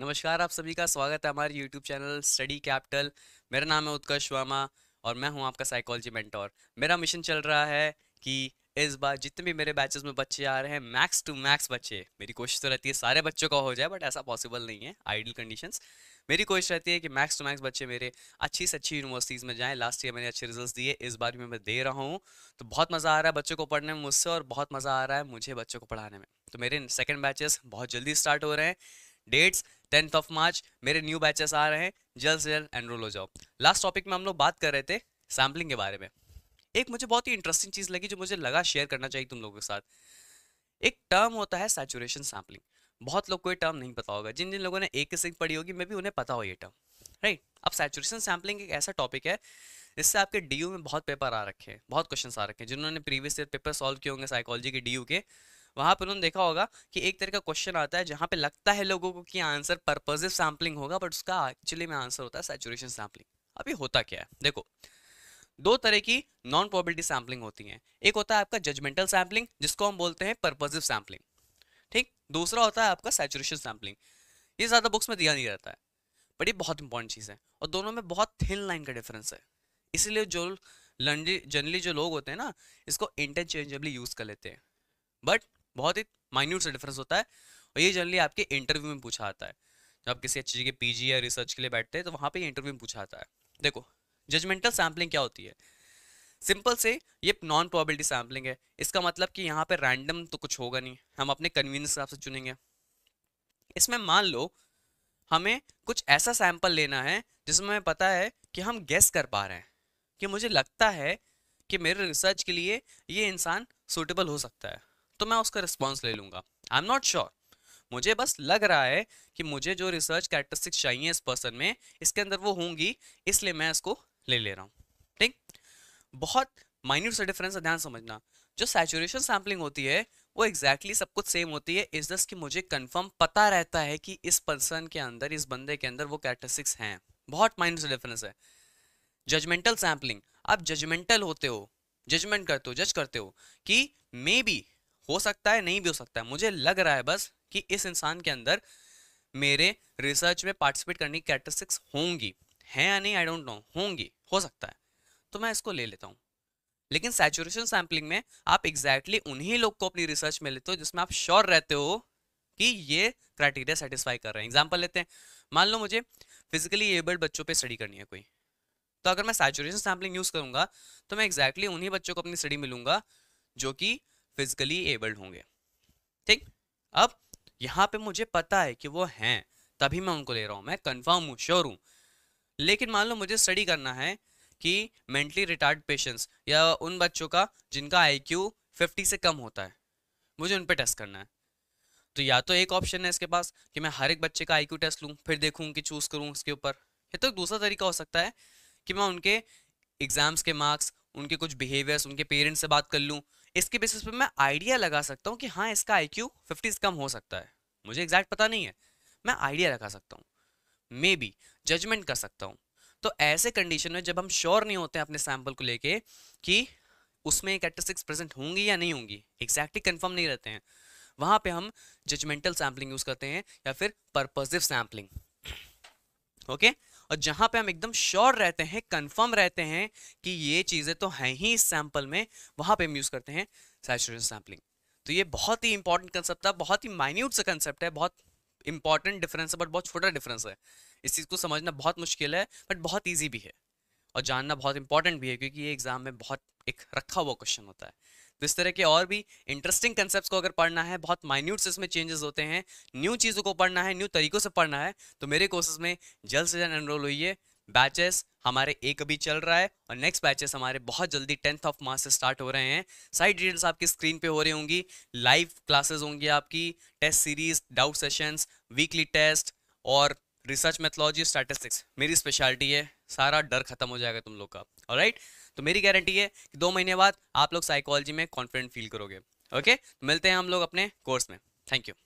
नमस्कार आप सभी का स्वागत है हमारे यूट्यूब चैनल स्टडी कैपिटल मेरा नाम है उत्कर्ष वर्मा और मैं हूं आपका साइकोलॉजी मेंटोर मेरा मिशन चल रहा है कि इस बार जितने भी मेरे बैचेस में बच्चे आ रहे हैं मैक्स टू मैक्स बच्चे मेरी कोशिश तो रहती है सारे बच्चों का हो जाए बट ऐसा पॉसिबल नहीं है आइडियल कंडीशन मेरी कोशिश रहती है कि मैक्स टू मैक्स बच्चे मेरे अच्छी से अच्छी यूनिवर्सिटीज़ में जाएं लास्ट ईयर मैंने अच्छे रिजल्ट दिए इस बार भी मैं दे रहा हूँ तो बहुत मज़ा आ रहा है बच्चों को पढ़ने में मुझसे और बहुत मज़ा आ रहा है मुझे बच्चों को पढ़ाने में तो मेरे सेकेंड बैचेस बहुत जल्दी स्टार्ट हो रहे हैं डेट्स टेंथ ऑफ मार्च मेरे न्यू बैचेस आ रहे हैं जल्द से जल्द एनरोल हो जाओ लास्ट टॉपिक में हम लोग बात कर रहे थे सैम्पलिंग के बारे में एक मुझे बहुत ही इंटरेस्टिंग चीज़ लगी जो मुझे लगा शेयर करना चाहिए तुम लोगों के साथ एक टर्म होता है सैचुरेशन सैम्पलिंग बहुत लोग को ये टर्म नहीं पता होगा जिन जिन लोगों ने एक सिंह पढ़ी होगी मैं भी उन्हें पता हो ये टर्म राइट अब सैचुरेशन सैम्पलिंग एक ऐसा टॉपिक है जिससे आपके डी में बहुत पेपर आ रखे हैं बहुत क्वेश्चन आ रखे हैं जिन्होंने प्रीवियस ईयर पेपर सॉल्व किए होंगे साइकोलॉजी के डी के वहाँ पर उन्होंने देखा होगा कि एक तरह का क्वेश्चन आता है जहाँ पे लगता है लोगों को कि आंसर पर्पजिव सैम्पलिंग होगा बट उसका एक्चुअली में आंसर होता है सेचुरेशन सैम्पलिंग अभी होता क्या है देखो दो तरह की नॉन प्रोबेबिलिटी सैम्पलिंग होती है एक होता है आपका जजमेंटल सैम्पलिंग जिसको हम बोलते हैं पर्पजिव सैम्पलिंग ठीक दूसरा होता है आपका सेचुरेशन सैम्पलिंग ये ज़्यादा बुक्स में दिया नहीं जाता है बट ये बहुत इंपॉर्टेंट चीज़ है और दोनों में बहुत थिन लाइन का डिफरेंस है इसलिए जो जनरली जो लोग होते हैं ना इसको इंटरचेंजेबली यूज़ कर लेते हैं बट बहुत ही माइन्यूट सा डिफरेंस होता है और ये जनरली आपके इंटरव्यू में पूछा आता है जब आप किसी अच्छी जगह पीजी या रिसर्च के लिए बैठते हैं तो वहाँ पे इंटरव्यू में पूछा आता है देखो जजमेंटल सैम्पलिंग क्या होती है सिंपल से ये नॉन प्रोबेबिलिटी सैम्पलिंग है इसका मतलब कि यहाँ पे रैंडम तो कुछ होगा नहीं हम अपने कन्वीनियंस हिसाब से चुनेंगे इसमें मान लो हमें कुछ ऐसा सैंपल लेना है जिसमें हमें पता है कि हम गेस कर पा रहे हैं कि मुझे लगता है कि मेरे रिसर्च के लिए ये इंसान सूटेबल हो सकता है तो मैं उसका रिस्पॉन्स ले लूँगा आई एम नॉट श्योर मुझे बस लग रहा है कि मुझे जो रिसर्च कैरेक्टरिस्टिक्स चाहिए इस पर्सन में इसके अंदर वो होंगी इसलिए मैं इसको ले ले रहा हूँ ठीक बहुत माइन्यूट सा डिफरेंस है ध्यान समझना जो सैचुरेशन सैम्पलिंग होती है वो एग्जैक्टली exactly सब कुछ सेम होती है इस दस की मुझे कंफर्म पता रहता है कि इस पर्सन के अंदर इस बंदे के अंदर वो कैरेक्टरिस्टिक्स हैं बहुत माइन्यूट सा डिफरेंस है जजमेंटल सैम्पलिंग आप जजमेंटल होते हो जजमेंट करते हो जज करते हो कि मे बी हो सकता है नहीं भी हो सकता है मुझे लग रहा है बस कि इस इंसान के अंदर मेरे रिसर्च में पार्टिसिपेट करने की कैरेक्टरिस्टिक्स होंगी हैं या नहीं आई डोंट नो होंगी हो सकता है तो मैं इसको ले लेता हूँ लेकिन सैचुरेशन सैम्पलिंग में आप एग्जैक्टली exactly उन्हीं लोग को अपनी रिसर्च में लेते हो जिसमें आप श्योर रहते हो कि ये क्राइटेरिया सेटिस्फाई कर रहे हैं एग्जाम्पल लेते हैं मान लो मुझे फिजिकली एबल्ड बच्चों पर स्टडी करनी है कोई तो अगर मैं सैचुरेशन सैम्पलिंग यूज़ करूंगा तो मैं एग्जैक्टली exactly उन्हीं बच्चों को अपनी स्टडी मिलूंगा जो कि फिजिकली एबल्ड होंगे ठीक अब यहाँ पे मुझे पता है कि वो हैं तभी मैं उनको ले रहा हूँ मैं कन्फर्म हूँ श्योर हूँ लेकिन मान लो मुझे स्टडी करना है कि मेंटली रिटार्ड पेशेंट्स या उन बच्चों का जिनका आईक्यू 50 से कम होता है मुझे उन पर टेस्ट करना है तो या तो एक ऑप्शन है इसके पास कि मैं हर एक बच्चे का आईक्यू टेस्ट लूँ फिर देखूँ कि चूज़ करूँ उसके ऊपर या तो दूसरा तरीका हो सकता है कि मैं उनके एग्ज़ाम्स के मार्क्स उनके कुछ बिहेवियर्स उनके पेरेंट्स से बात कर लूँ इसके बेसिस पर मैं आइडिया लगा सकता हूँ कि हाँ इसका आई क्यू कम हो सकता है मुझे एग्जैक्ट पता नहीं है मैं आइडिया लगा सकता हूँ मे बी जजमेंट कर सकता हूँ तो ऐसे कंडीशन में जब हम श्योर नहीं होते हैं अपने सैम्पल को लेके कि उसमें कैरेक्टरिस्टिक्स प्रेजेंट होंगी या नहीं होंगी एग्जैक्टली कंफर्म नहीं रहते हैं वहाँ पे हम जजमेंटल सैम्पलिंग यूज़ करते हैं या फिर परपजिव सैम्पलिंग ओके okay? और जहाँ पे हम एकदम श्योर रहते हैं कंफर्म रहते हैं कि ये चीज़ें तो हैं ही इस सैंपल में वहाँ पे हम यूज़ करते हैं सैचुरेशन सैम्पलिंग तो ये बहुत ही इंपॉर्टेंट कंसेप्ट था बहुत ही माइन्यूट सा कंसेप्ट है बहुत इंपॉर्टेंट डिफरेंस है बट बहुत छोटा डिफरेंस है इस चीज़ को समझना बहुत मुश्किल है बट बहुत ईजी भी है और जानना बहुत इंपॉर्टेंट भी है क्योंकि ये एग्ज़ाम में बहुत एक रखा हुआ क्वेश्चन होता है तो इस तरह के और भी इंटरेस्टिंग कंसेप्ट को अगर पढ़ना है बहुत माइन्यूट से इसमें चेंजेस होते हैं न्यू चीज़ों को पढ़ना है न्यू तरीकों से पढ़ना है तो मेरे कोर्सेज में जल्द से जल्द एनरोल होइए बैचेस हमारे एक अभी चल रहा है और नेक्स्ट बैचेस हमारे बहुत जल्दी टेंथ ऑफ मार्च से स्टार्ट हो रहे हैं सारी डिटेल्स आपकी स्क्रीन पे हो रही होंगी लाइव क्लासेस होंगी आपकी test series doubt sessions weekly test और रिसर्च मेथोलॉजी स्टैटिस्टिक्स मेरी स्पेशलिटी है सारा डर खत्म हो जाएगा तुम लोग का और राइट तो मेरी गारंटी है कि दो महीने बाद आप लोग साइकोलॉजी में कॉन्फिडेंट फील करोगे ओके मिलते हैं हम लोग अपने कोर्स में थैंक यू